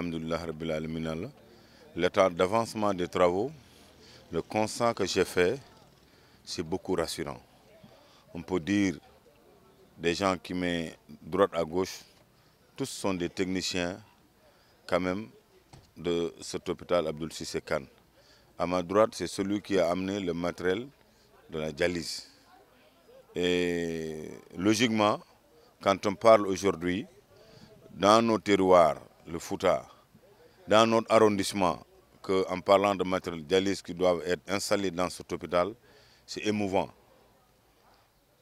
Le L'état d'avancement des travaux, le constat que j'ai fait, c'est beaucoup rassurant. On peut dire des gens qui m'ont droite à gauche, tous sont des techniciens quand même de cet hôpital Abdul Sissé À ma droite, c'est celui qui a amené le matériel de la dialyse. Et logiquement, quand on parle aujourd'hui, dans nos terroirs, le Fouta, dans notre arrondissement, que, en parlant de de dialyse qui doivent être installés dans cet hôpital, c'est émouvant.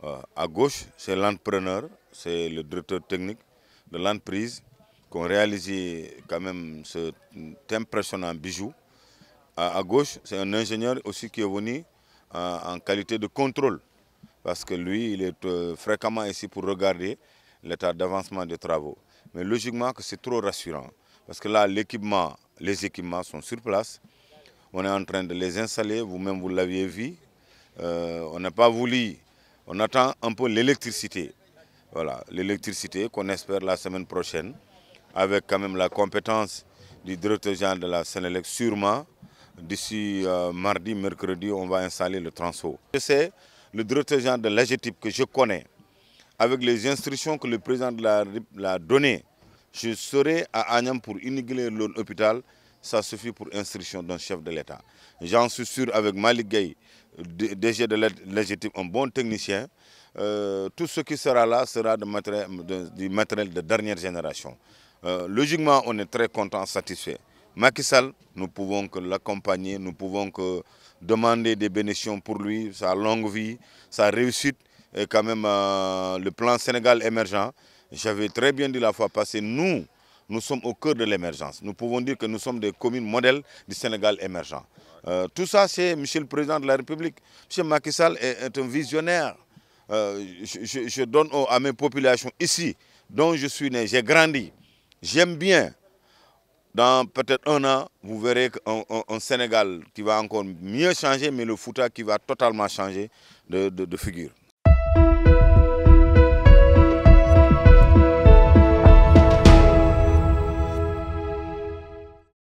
Euh, à gauche, c'est l'entrepreneur, c'est le directeur technique de l'entreprise qui ont réalisé quand même cet impressionnant bijou. À, gauche, c'est un ingénieur aussi qui est venu euh, en qualité de contrôle, parce que lui, il est euh, fréquemment ici pour regarder l'état d'avancement des travaux. Mais logiquement que c'est trop rassurant. Parce que là, l'équipement, les équipements sont sur place. On est en train de les installer. Vous-même, vous, l'aviez vu. Euh, on n'a pas voulu. On attend un peu l'électricité. Voilà, l'électricité qu'on espère la semaine prochaine. Avec quand même la compétence du directeur général de la Sénélec, sûrement. D'ici euh, mardi, mercredi, on va installer le transfo. Je sais, le directeur général de l'AGTIP que je connais, avec les instructions que le président la données, je serai à Agnam pour inéguler l'hôpital. Ça suffit pour instruction d'un chef de l'État. J'en suis sûr avec Malik Gaye, DG de légitime, un bon technicien. Euh, tout ce qui sera là sera du matériel de, matériel de dernière génération. Euh, logiquement, on est très content, satisfait. Macky Sall, nous pouvons que l'accompagner, nous pouvons que demander des bénédictions pour lui, sa longue vie, sa réussite et quand même euh, le plan Sénégal émergent, j'avais très bien dit la fois passée, nous, nous sommes au cœur de l'émergence. Nous pouvons dire que nous sommes des communes modèles du Sénégal émergent. Euh, tout ça, c'est M. le Président de la République. M. Macky Sall est, un visionnaire. Euh, je, donne à mes populations ici, dont je suis né, j'ai grandi, j'aime bien. Dans peut-être un an, vous verrez un, Sénégal qui va encore mieux changer, mais le Fouta qui va totalement changer de figure. thank you